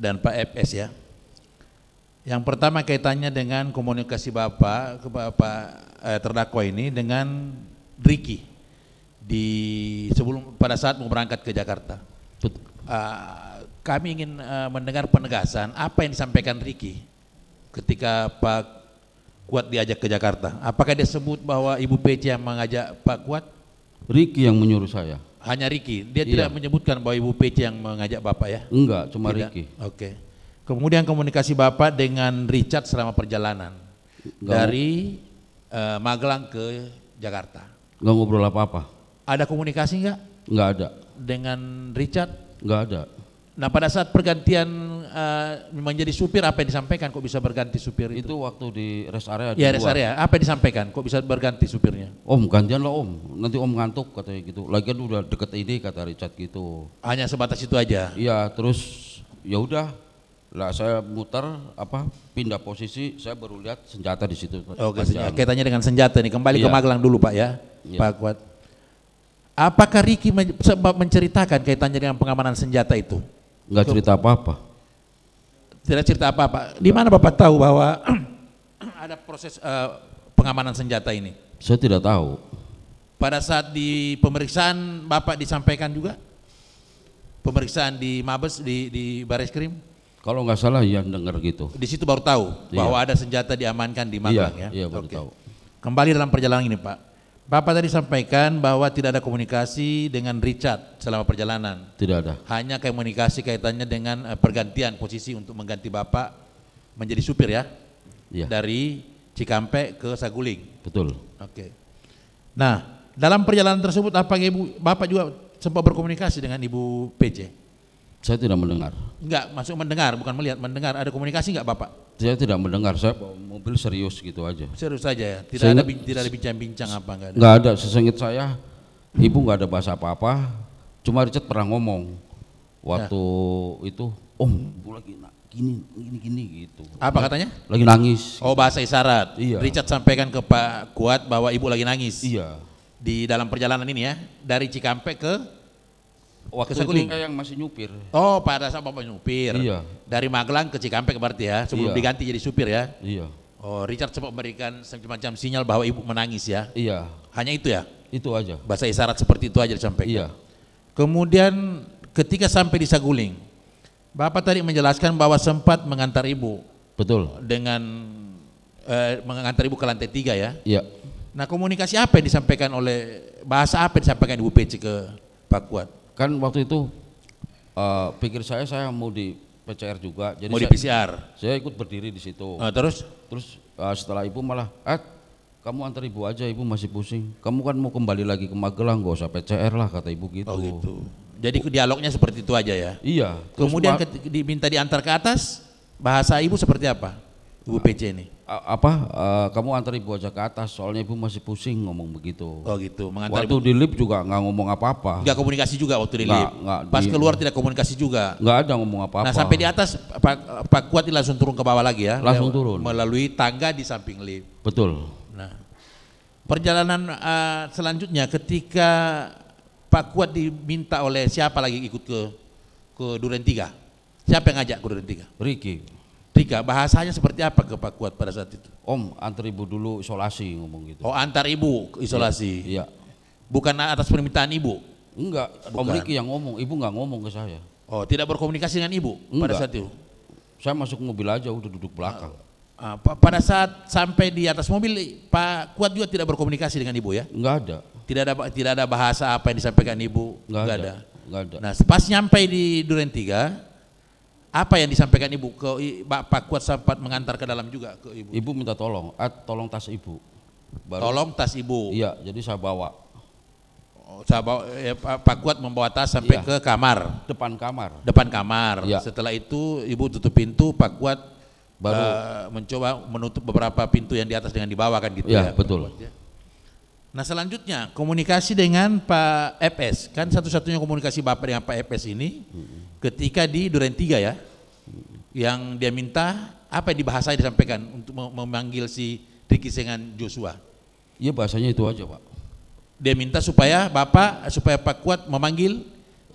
dan Pak FS ya. Yang pertama kaitannya dengan komunikasi Bapak ke Bapak eh, terdakwa ini dengan Riki di sebelum pada saat mau berangkat ke Jakarta. uh, kami ingin uh, mendengar penegasan apa yang disampaikan Riki ketika Pak Kuat diajak ke Jakarta. Apakah dia sebut bahwa Ibu Pece yang mengajak Pak Kuat? Riki yang menyuruh saya. Hanya Ricky, Dia iya. tidak menyebutkan bahwa Ibu PC yang mengajak Bapak ya? Enggak, cuma tidak. Riki. Oke. Okay. Kemudian komunikasi Bapak dengan Richard selama perjalanan Enggak. dari uh, Magelang ke Jakarta. Enggak ngobrol apa-apa. Ada komunikasi enggak? Enggak ada. Dengan Richard? Enggak ada. Nah pada saat pergantian uh, eh, menjadi supir apa yang disampaikan kok bisa berganti supir itu? Itu waktu di rest area. Iya rest area. Apa yang disampaikan kok bisa berganti supirnya? Om gantian lah om. Nanti om ngantuk katanya gitu. Lagian udah deket ini kata Richard gitu. Hanya sebatas itu aja. Iya terus ya udah lah saya muter apa pindah posisi saya baru lihat senjata di situ. Oke. senjata. kaitannya dengan senjata nih kembali iya. ke Magelang dulu Pak ya. Iya. Pak Kuat. Apakah Riki men menceritakan kaitannya dengan pengamanan senjata itu? Enggak cerita apa-apa. Tidak cerita apa-apa. Di mana Bapak tahu bahwa ada proses uh, pengamanan senjata ini? Saya tidak tahu. Pada saat di pemeriksaan Bapak disampaikan juga? Pemeriksaan di Mabes di di Baris Krim? Kalau nggak salah yang dengar gitu. Di situ baru tahu iya. bahwa ada senjata diamankan di iya, Magelang iya, ya. Iya, baru okay. tahu. Kembali dalam perjalanan ini, Pak Bapak tadi sampaikan bahwa tidak ada komunikasi dengan Richard selama perjalanan. Tidak ada. Hanya komunikasi kaitannya dengan eh, pergantian posisi untuk mengganti Bapak menjadi supir ya. Iya. Dari Cikampek ke Saguling. Betul. Oke. Nah, dalam perjalanan tersebut apa Ibu Bapak juga sempat berkomunikasi dengan Ibu PJ? Saya tidak mendengar. Enggak, masuk mendengar, bukan melihat, mendengar. Ada komunikasi enggak Bapak? Saya tidak mendengar, saya bawa mobil serius gitu aja. Serius saja ya? Tidak saya ada tidak ada bincang-bincang apa enggak ada? Enggak ada, sesengit saya, ibu enggak ada bahasa apa-apa, cuma Richard pernah ngomong. Waktu ya. itu, om, ibu lagi gini, gini, gini gitu. Apa katanya? Lagi nangis. Oh bahasa isyarat. Iya. Richard sampaikan ke Pak Kuat bahwa ibu lagi nangis. Iya. Di dalam perjalanan ini ya, dari Cikampek ke waktu Kesakuling. itu yang masih nyupir. Oh, pada saat Bapak nyupir. Iya. Dari Magelang ke Cikampek berarti ya, sebelum iya. diganti jadi supir ya. Iya. Oh, Richard sempat memberikan semacam sinyal bahwa ibu menangis ya. Iya. Hanya itu ya? Itu aja. Bahasa isyarat seperti itu aja sampai. Iya. Kemudian ketika sampai di Saguling, Bapak tadi menjelaskan bahwa sempat mengantar ibu. Betul. Dengan eh, mengantar ibu ke lantai tiga ya. Iya. Nah komunikasi apa yang disampaikan oleh bahasa apa yang disampaikan ibu PC ke Pak Kuat? kan waktu itu uh, pikir saya saya mau di PCR juga. Jadi mau saya, di PCR. Saya ikut berdiri di situ. Uh, terus? Terus uh, setelah ibu malah, eh kamu antar ibu aja, ibu masih pusing. Kamu kan mau kembali lagi ke Magelang, gak usah PCR lah kata ibu gitu. Oh gitu. Jadi dialognya seperti itu aja ya? Iya. Kemudian diminta diantar ke atas, bahasa ibu seperti apa? Ibu nah. pc ini? apa uh, kamu antar ibu aja ke atas soalnya ibu masih pusing ngomong begitu oh gitu Mengantar waktu ibu. di lift juga nggak ngomong apa-apa nggak komunikasi juga waktu di lift nggak, pas di, keluar tidak komunikasi juga nggak ada ngomong apa-apa nah sampai di atas pak, pak kuat langsung turun ke bawah lagi ya langsung turun melalui tangga di samping lift betul nah perjalanan uh, selanjutnya ketika pak kuat diminta oleh siapa lagi ikut ke ke duren tiga siapa yang ngajak ke duren tiga Ricky Tiga bahasanya seperti apa ke Pak Kuat pada saat itu? Om antar ibu dulu isolasi ngomong gitu. Oh antar ibu isolasi. Iya. iya. Bukan atas permintaan ibu. Enggak. Bukan. Om Riki yang ngomong. Ibu nggak ngomong ke saya. Oh tidak berkomunikasi dengan ibu Enggak. pada saat itu. Saya masuk mobil aja udah duduk belakang. Uh, pada saat sampai di atas mobil Pak Kuat juga tidak berkomunikasi dengan ibu ya? Enggak ada. Tidak ada tidak ada bahasa apa yang disampaikan ibu. Enggak, Enggak ada. ada. Enggak ada. Nah pas nyampe di Duren Tiga apa yang disampaikan ibu ke Bapak Kuat sempat mengantar ke dalam juga ke ibu? Ibu minta tolong, tolong tas ibu. Baru, tolong tas ibu. Iya, jadi saya bawa. Oh, saya bawa ya, Pak Kuat membawa tas sampai iya, ke kamar. Depan kamar. Depan kamar. Iya. Setelah itu ibu tutup pintu, Pak Kuat baru uh, mencoba menutup beberapa pintu yang di atas dengan di bawah kan gitu iya, ya. ya betul. Kuat, ya. Nah selanjutnya komunikasi dengan Pak FS kan satu-satunya komunikasi bapak dengan Pak FS ini ketika di Duren Tiga ya yang dia minta apa yang dibahas disampaikan untuk memanggil si Riki dengan Joshua. Iya bahasanya itu aja pak. Dia minta supaya bapak supaya Pak Kuat memanggil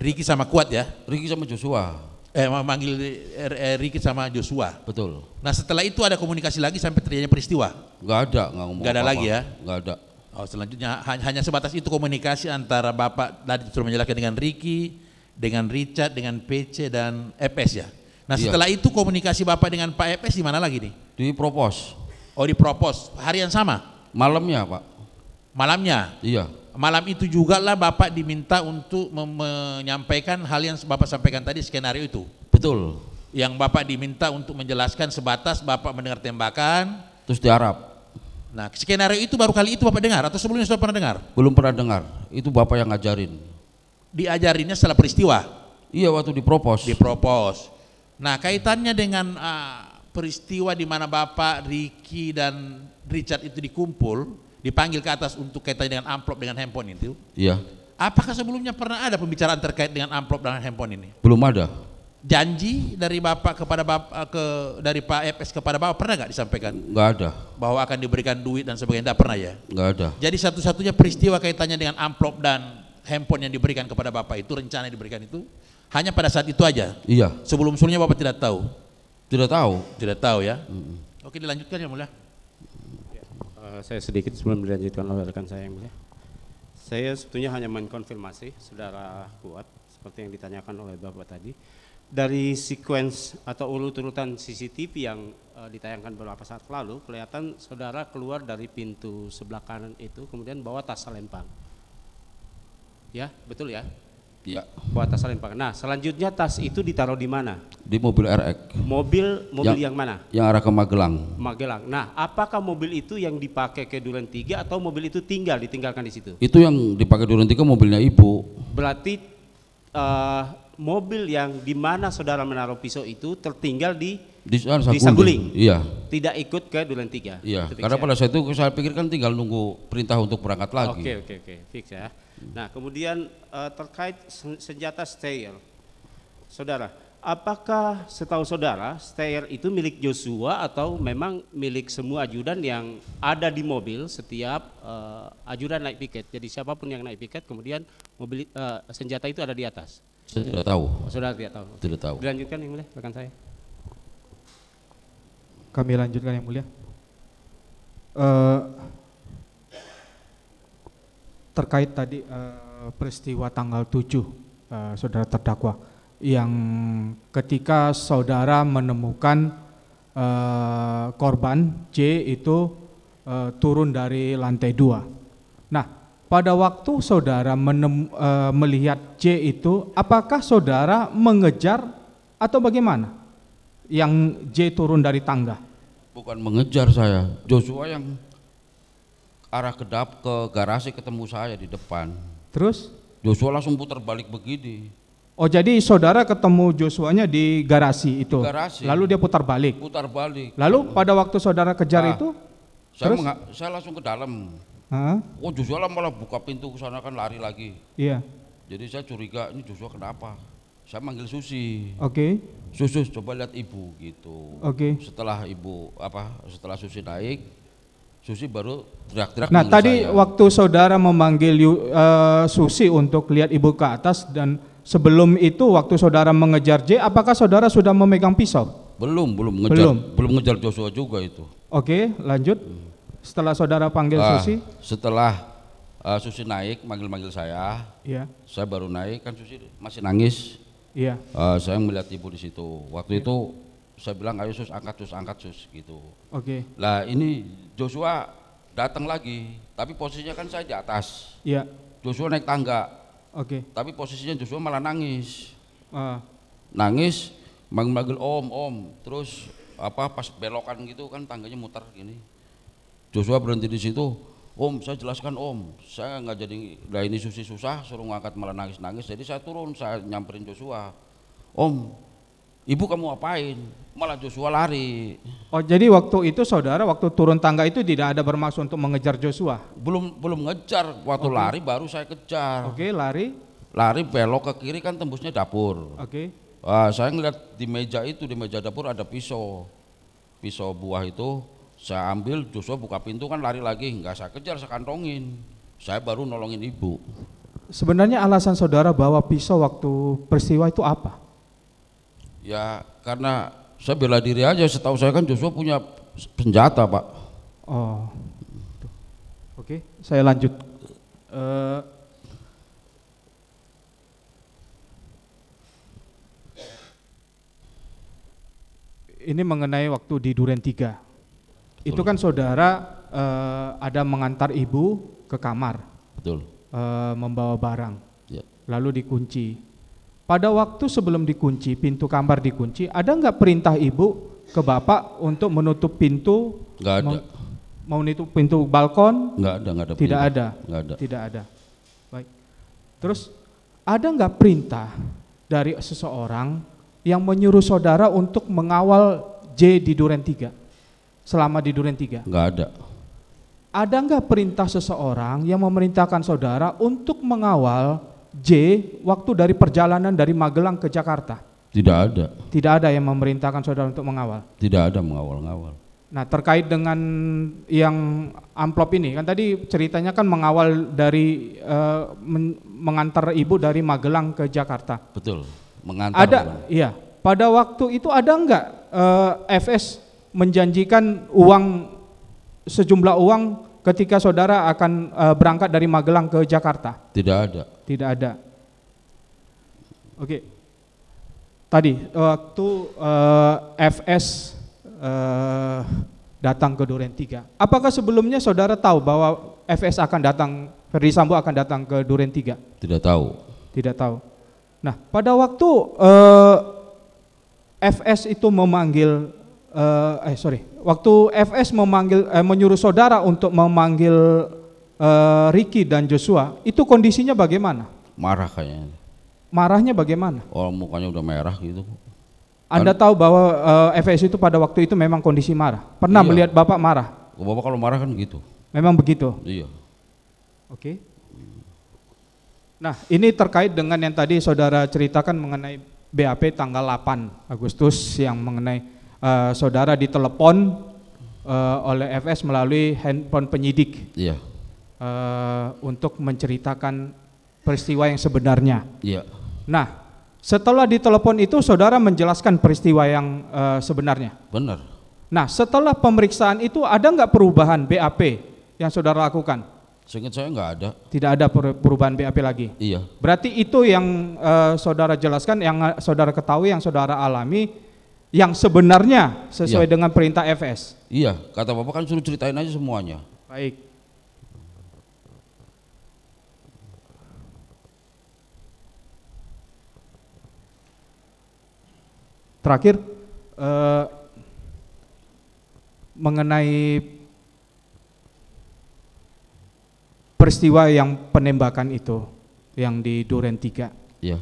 Riki sama Kuat ya. Riki sama Joshua. Eh memanggil er, eh, Riki sama Joshua. Betul. Nah setelah itu ada komunikasi lagi sampai terjadinya peristiwa. Gak ada, nggak ngomong. Gak ada apa -apa. lagi ya. Gak ada Oh, selanjutnya hanya sebatas itu komunikasi antara Bapak tadi sudah menjelaskan dengan Ricky, dengan Richard, dengan PC dan EPS ya. Nah, iya. setelah itu komunikasi Bapak dengan Pak EPS di mana lagi nih? Di Propos. Oh, di Propos. Hari yang sama? Malamnya, Pak. Malamnya? Iya. Malam itu juga lah Bapak diminta untuk menyampaikan hal yang Bapak sampaikan tadi skenario itu. Betul. Yang Bapak diminta untuk menjelaskan sebatas Bapak mendengar tembakan, terus diharap Nah, skenario itu baru kali itu Bapak dengar atau sebelumnya sudah pernah dengar? Belum pernah dengar. Itu Bapak yang ngajarin. Diajarinnya setelah peristiwa. Iya, waktu di propos. Di propos. Nah, kaitannya dengan uh, peristiwa di mana Bapak, Ricky dan Richard itu dikumpul, dipanggil ke atas untuk kaitannya dengan amplop dengan handphone itu. Iya. Apakah sebelumnya pernah ada pembicaraan terkait dengan amplop dengan handphone ini? Belum ada janji dari Bapak kepada Bapak eh, ke dari Pak FS kepada Bapak pernah nggak disampaikan? Nggak ada. Bahwa akan diberikan duit dan sebagainya, tidak pernah ya? Nggak ada. Jadi satu-satunya peristiwa kaitannya dengan amplop dan handphone yang diberikan kepada Bapak itu rencana yang diberikan itu hanya pada saat itu aja. Iya. Sebelum sebelumnya Bapak tidak tahu. Tidak tahu. Tidak tahu ya. Mm -hmm. Oke dilanjutkan ya mulia. Uh, ya, eh, saya sedikit sebelum dilanjutkan oleh rekan saya yang mulia. Saya sebetulnya hanya mengkonfirmasi saudara kuat seperti yang ditanyakan oleh Bapak tadi. Dari sequence atau urut-urutan CCTV yang uh, ditayangkan beberapa saat lalu, kelihatan saudara keluar dari pintu sebelah kanan itu, kemudian bawa tas selempang. Ya, betul ya? Ya. Bawa tas selempang. Nah, selanjutnya tas itu ditaruh di mana? Di mobil RX. Mobil, mobil yang, yang mana? Yang arah ke Magelang. Magelang. Nah, apakah mobil itu yang dipakai ke Duren 3 atau mobil itu tinggal ditinggalkan di situ? Itu yang dipakai Duren tiga mobilnya ibu. Berarti uh, mobil yang di mana saudara menaruh pisau itu tertinggal di di, di Saguling. Iya. Tidak ikut ke Duren Tiga. Iya. Fix karena ya? pada saat itu saya pikirkan tinggal nunggu perintah untuk berangkat lagi. Oke okay, oke okay, oke, okay. fix ya. Nah kemudian uh, terkait senjata stayer, saudara Apakah setahu saudara stayer itu milik Joshua atau memang milik semua ajudan yang ada di mobil setiap uh, ajudan naik piket? Jadi siapapun yang naik piket kemudian mobil uh, senjata itu ada di atas. Saya tidak tahu. Saudara tidak tahu. Tidak tahu. Dilanjutkan yang mulia rekan saya. Kami lanjutkan yang mulia. Uh, terkait tadi uh, peristiwa tanggal 7 uh, saudara terdakwa yang ketika saudara menemukan uh, korban J itu uh, turun dari lantai dua. Nah, pada waktu saudara menem, uh, melihat J itu, apakah saudara mengejar atau bagaimana? Yang J turun dari tangga? Bukan mengejar saya, Joshua yang arah kedap ke garasi ketemu saya di depan. Terus? Joshua langsung putar balik begini Oh jadi saudara ketemu Joshua-nya di garasi itu. Di garasi. Lalu dia putar balik. Putar balik. Lalu pada waktu saudara kejar nah, itu, saya terus saya langsung ke dalam. Hah? Oh Joshua lah malah buka pintu ke sana kan lari lagi. Iya. Jadi saya curiga ini Joshua kenapa? Saya manggil Susi. Oke. Okay. Susu coba lihat ibu gitu. Oke. Okay. Setelah ibu apa? Setelah Susi naik, Susi baru teriak-teriak. Nah tadi saya. waktu saudara memanggil uh, Susi untuk lihat ibu ke atas dan Sebelum itu waktu saudara mengejar J, apakah saudara sudah memegang pisau? Belum, belum ngejar, belum, belum ngejar Joshua juga itu. Oke, lanjut. Setelah saudara panggil uh, Susi? Setelah uh, Susi naik, manggil-manggil saya. Iya. Saya baru naik, kan Susi masih nangis. Iya. Uh, saya melihat ibu di situ. Waktu yeah. itu saya bilang, ayo Sus, angkat Sus, angkat Sus, gitu. Oke. Lah ini Joshua datang lagi, tapi posisinya kan saya di atas. Iya. Joshua naik tangga, Oke. Okay. Tapi posisinya Joshua malah nangis. Uh. Nangis, manggil-manggil om, om. Terus apa pas belokan gitu kan tangganya mutar gini. Joshua berhenti di situ. Om, saya jelaskan om, saya nggak jadi nah ini susi susah, suruh ngangkat malah nangis nangis. Jadi saya turun, saya nyamperin Joshua. Om, Ibu kamu apain? Malah Joshua lari. Oh, jadi waktu itu saudara waktu turun tangga itu tidak ada bermaksud untuk mengejar Joshua? Belum belum ngejar. Waktu okay. lari baru saya kejar. Oke, okay, lari. Lari belok ke kiri kan tembusnya dapur. Oke. Okay. Wah, saya ngeliat di meja itu di meja dapur ada pisau. Pisau buah itu saya ambil Joshua buka pintu kan lari lagi nggak saya kejar saya kantongin saya baru nolongin ibu sebenarnya alasan saudara bawa pisau waktu peristiwa itu apa Ya karena saya bela diri aja. Setahu saya kan Joshua punya senjata pak. Oh. Oke, okay, saya lanjut. Uh, ini mengenai waktu di Duren 3. Betul. Itu kan saudara uh, ada mengantar ibu ke kamar. Betul. Uh, membawa barang. Ya. Lalu dikunci pada waktu sebelum dikunci, pintu kamar dikunci, ada nggak perintah ibu ke bapak untuk menutup pintu? Nggak ada. Mau, menutup pintu balkon? Nggak ada, nggak ada. Tidak ada. Nggak ada. Tidak ada. Baik. Terus ada nggak perintah dari seseorang yang menyuruh saudara untuk mengawal J di Duren Tiga selama di Duren Tiga Nggak ada. Ada nggak perintah seseorang yang memerintahkan saudara untuk mengawal J waktu dari perjalanan dari Magelang ke Jakarta? Tidak ada. Tidak ada yang memerintahkan saudara untuk mengawal? Tidak ada mengawal-ngawal. Nah terkait dengan yang amplop ini kan tadi ceritanya kan mengawal dari uh, men mengantar ibu dari Magelang ke Jakarta. Betul, mengantar. Ada, Magelang. iya. Pada waktu itu ada enggak uh, eh, FS menjanjikan uang sejumlah uang ketika saudara akan uh, berangkat dari Magelang ke Jakarta? Tidak ada. Tidak ada. Oke. Tadi waktu uh, eh, FS uh, eh, datang ke Duren 3. Apakah sebelumnya saudara tahu bahwa FS akan datang, Ferdi Sambo akan datang ke Duren 3? Tidak tahu. Tidak tahu. Nah, pada waktu uh, eh, FS itu memanggil uh, eh sorry, waktu FS memanggil eh, menyuruh saudara untuk memanggil uh, Ricky dan Joshua itu kondisinya bagaimana? Marah kayaknya. Marahnya bagaimana? Oh mukanya udah merah gitu. Anda An tahu bahwa uh, eh, FS itu pada waktu itu memang kondisi marah. Pernah iya. melihat Bapak marah? Oh, bapak kalau marah kan gitu. Memang begitu. Iya. Oke. Nah, ini terkait dengan yang tadi saudara ceritakan mengenai BAP tanggal 8 Agustus yang mengenai uh, saudara ditelepon uh, oleh FS melalui handphone penyidik. Iya. Eh, untuk menceritakan peristiwa yang sebenarnya. Iya. Nah, setelah ditelepon itu saudara menjelaskan peristiwa yang uh, sebenarnya. Benar. Nah, setelah pemeriksaan itu ada nggak perubahan BAP yang saudara lakukan? Seingat saya nggak ada. Tidak ada perubahan BAP lagi. Iya. Berarti itu yang uh, saudara jelaskan, yang saudara ketahui, yang saudara alami, yang sebenarnya sesuai iya. dengan perintah FS. Iya, kata bapak kan suruh ceritain aja semuanya. Baik. Terakhir eh, mengenai peristiwa yang penembakan itu yang di Duren 3. Ya.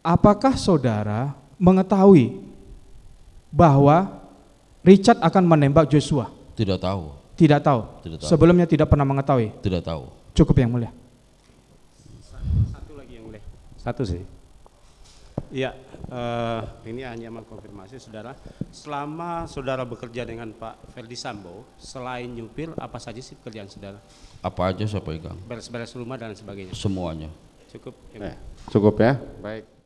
Apakah saudara mengetahui bahwa Richard akan menembak Joshua? Tidak tahu. Tidak tahu. Tidak tahu. Sebelumnya tidak pernah mengetahui. Tidak tahu. Cukup yang mulia. Satu lagi yang mulia. Satu sih. Ya, uh, ini hanya mengkonfirmasi saudara. Selama saudara bekerja dengan Pak Ferdi Sambo, selain nyupir, apa saja sih kerjaan saudara? Apa aja saya pegang? Beres-beres rumah dan sebagainya. Semuanya. Cukup. Ya. Eh, cukup ya. Baik.